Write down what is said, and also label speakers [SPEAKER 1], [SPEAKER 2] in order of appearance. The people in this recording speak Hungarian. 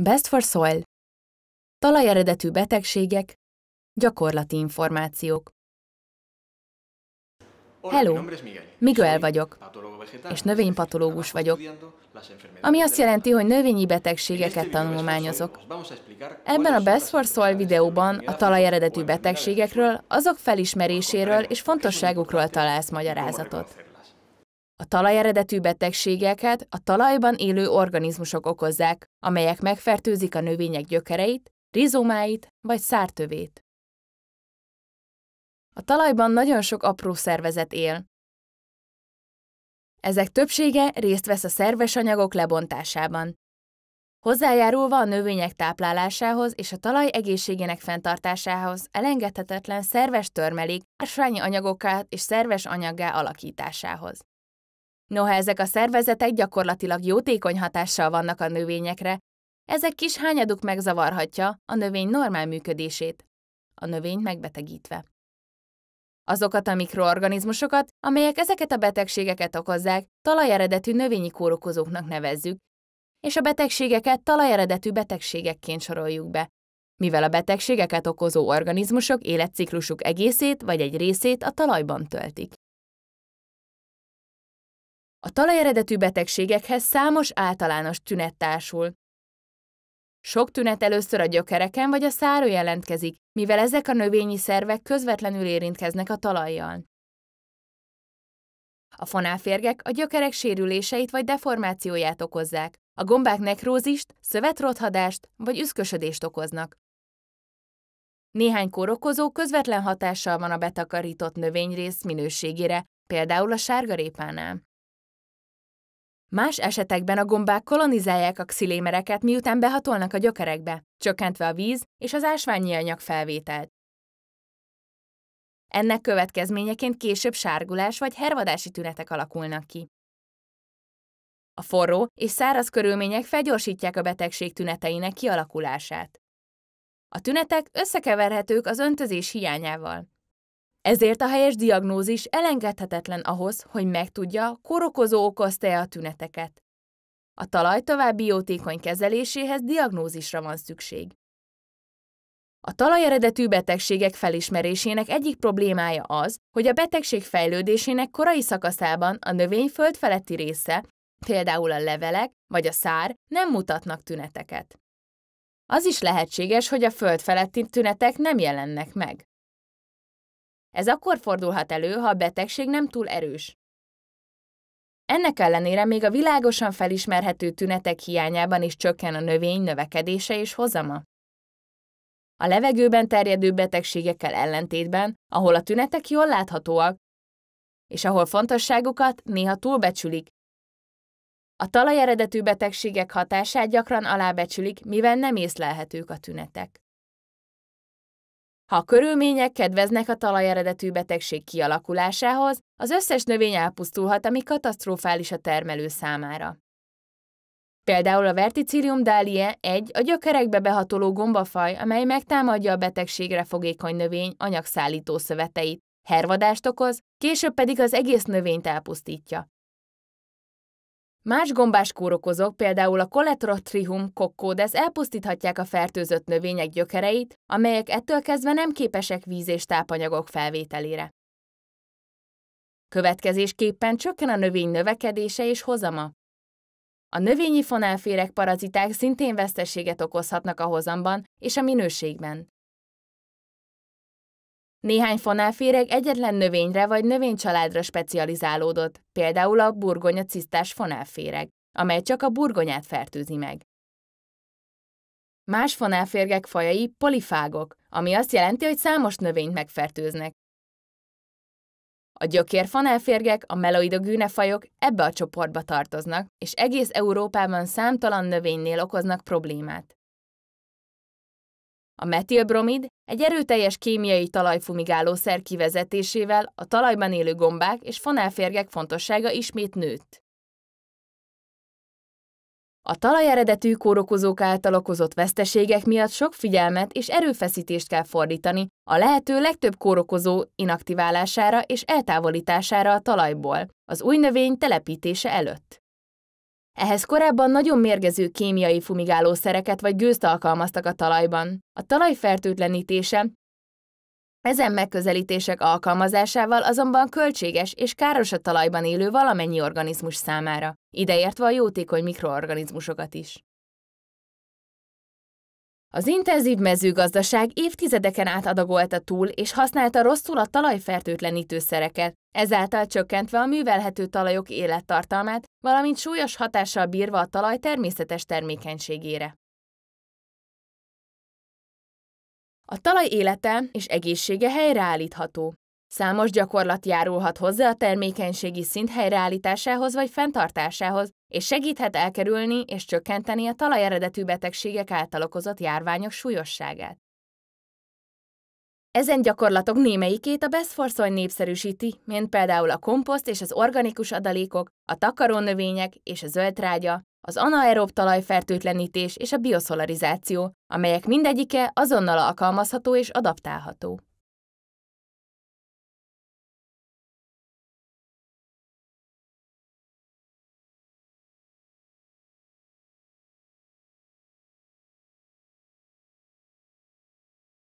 [SPEAKER 1] Best for Soil Talajeredetű betegségek, gyakorlati információk. Hello, Miguel vagyok, és növénypatológus vagyok, ami azt jelenti, hogy növényi betegségeket tanulmányozok. Ebben a Best for Soil videóban a talajeredetű betegségekről, azok felismeréséről és fontosságukról találsz magyarázatot. A talaj eredetű betegségeket a talajban élő organizmusok okozzák, amelyek megfertőzik a növények gyökereit, rizomáit vagy szártövét. A talajban nagyon sok apró szervezet él. Ezek többsége részt vesz a szerves anyagok lebontásában. Hozzájárulva a növények táplálásához és a talaj egészségének fenntartásához elengedhetetlen szerves törmelék ásványi anyagokat és szerves anyaggá alakításához. Noha ezek a szervezetek gyakorlatilag jótékony hatással vannak a növényekre, ezek kis hányaduk megzavarhatja a növény normál működését, a növényt megbetegítve. Azokat a mikroorganizmusokat, amelyek ezeket a betegségeket okozzák, talajeredetű növényi kórokozóknak nevezzük, és a betegségeket talajeredetű betegségekként soroljuk be, mivel a betegségeket okozó organizmusok életciklusuk egészét vagy egy részét a talajban töltik. A talajeredetű betegségekhez számos általános tünet társul. Sok tünet először a gyökereken vagy a száron jelentkezik, mivel ezek a növényi szervek közvetlenül érintkeznek a talajjal. A fonálférgek a gyökerek sérüléseit vagy deformációját okozzák, a gombák nekrózist, szövetrothadást vagy üszkösödést okoznak. Néhány kórokozó közvetlen hatással van a betakarított növényrész minőségére, például a sárgarépánál. Más esetekben a gombák kolonizálják a xilémereket, miután behatolnak a gyökerekbe, csökkentve a víz és az ásványi anyag felvételt. Ennek következményeként később sárgulás vagy hervadási tünetek alakulnak ki. A forró és száraz körülmények felgyorsítják a betegség tüneteinek kialakulását. A tünetek összekeverhetők az öntözés hiányával. Ezért a helyes diagnózis elengedhetetlen ahhoz, hogy megtudja, korokozó okozta-e a tüneteket. A talaj további jótékony kezeléséhez diagnózisra van szükség. A talaj eredetű betegségek felismerésének egyik problémája az, hogy a betegség fejlődésének korai szakaszában a növény föld feletti része, például a levelek vagy a szár nem mutatnak tüneteket. Az is lehetséges, hogy a föld feletti tünetek nem jelennek meg. Ez akkor fordulhat elő, ha a betegség nem túl erős. Ennek ellenére még a világosan felismerhető tünetek hiányában is csökken a növény növekedése és hozama. A levegőben terjedő betegségekkel ellentétben, ahol a tünetek jól láthatóak, és ahol fontosságukat néha túlbecsülik. A talajeredetű betegségek hatását gyakran alábecsülik, mivel nem észlelhetők a tünetek. Ha a körülmények kedveznek a talajeredetű betegség kialakulásához, az összes növény elpusztulhat, ami katasztrofális a termelő számára. Például a Verticillium dalie egy a gyökerekbe behatoló gombafaj, amely megtámadja a betegségre fogékony növény anyagszállító szöveteit, hervadást okoz, később pedig az egész növényt elpusztítja. Más gombás kórokozók, például a Coletrotrichum kokkódez elpusztíthatják a fertőzött növények gyökereit, amelyek ettől kezdve nem képesek víz és tápanyagok felvételére. Következésképpen csökken a növény növekedése és hozama. A növényi fonálférek paraziták szintén veszteséget okozhatnak a hozamban és a minőségben. Néhány fonálféreg egyetlen növényre vagy növénycsaládra specializálódott, például a burgonya cisztás fonálféreg, amely csak a burgonyát fertőzi meg. Más fonálférgek fajai polifágok, ami azt jelenti, hogy számos növényt megfertőznek. A gyökérfonálférgek, a fajok ebbe a csoportba tartoznak, és egész Európában számtalan növénynél okoznak problémát. A metilbromid egy erőteljes kémiai talajfumigálószer kivezetésével a talajban élő gombák és fonálférgek fontossága ismét nőtt. A talaj eredetű kórokozók által okozott veszteségek miatt sok figyelmet és erőfeszítést kell fordítani a lehető legtöbb kórokozó inaktiválására és eltávolítására a talajból, az új növény telepítése előtt. Ehhez korábban nagyon mérgező kémiai fumigálószereket vagy gőzt alkalmaztak a talajban. A talaj fertőtlenítése ezen megközelítések alkalmazásával azonban költséges és káros a talajban élő valamennyi organizmus számára, ideértve a jótékony mikroorganizmusokat is. Az intenzív mezőgazdaság évtizedeken át adagolta túl és használta rosszul a talajfertőtlenítőszereket, ezáltal csökkentve a művelhető talajok élettartalmát, valamint súlyos hatással bírva a talaj természetes termékenységére. A talaj élete és egészsége helyreállítható. Számos gyakorlat járulhat hozzá a termékenységi szint helyreállításához vagy fenntartásához, és segíthet elkerülni és csökkenteni a talaj eredetű betegségek által okozott járványok súlyosságát. Ezen gyakorlatok némelyikét a Beszforszony népszerűsíti, mint például a komposzt és az organikus adalékok, a takarónövények és a zöldrágya, az anaerób talajfertőtlenítés és a bioszolarizáció, amelyek mindegyike azonnal alkalmazható és adaptálható.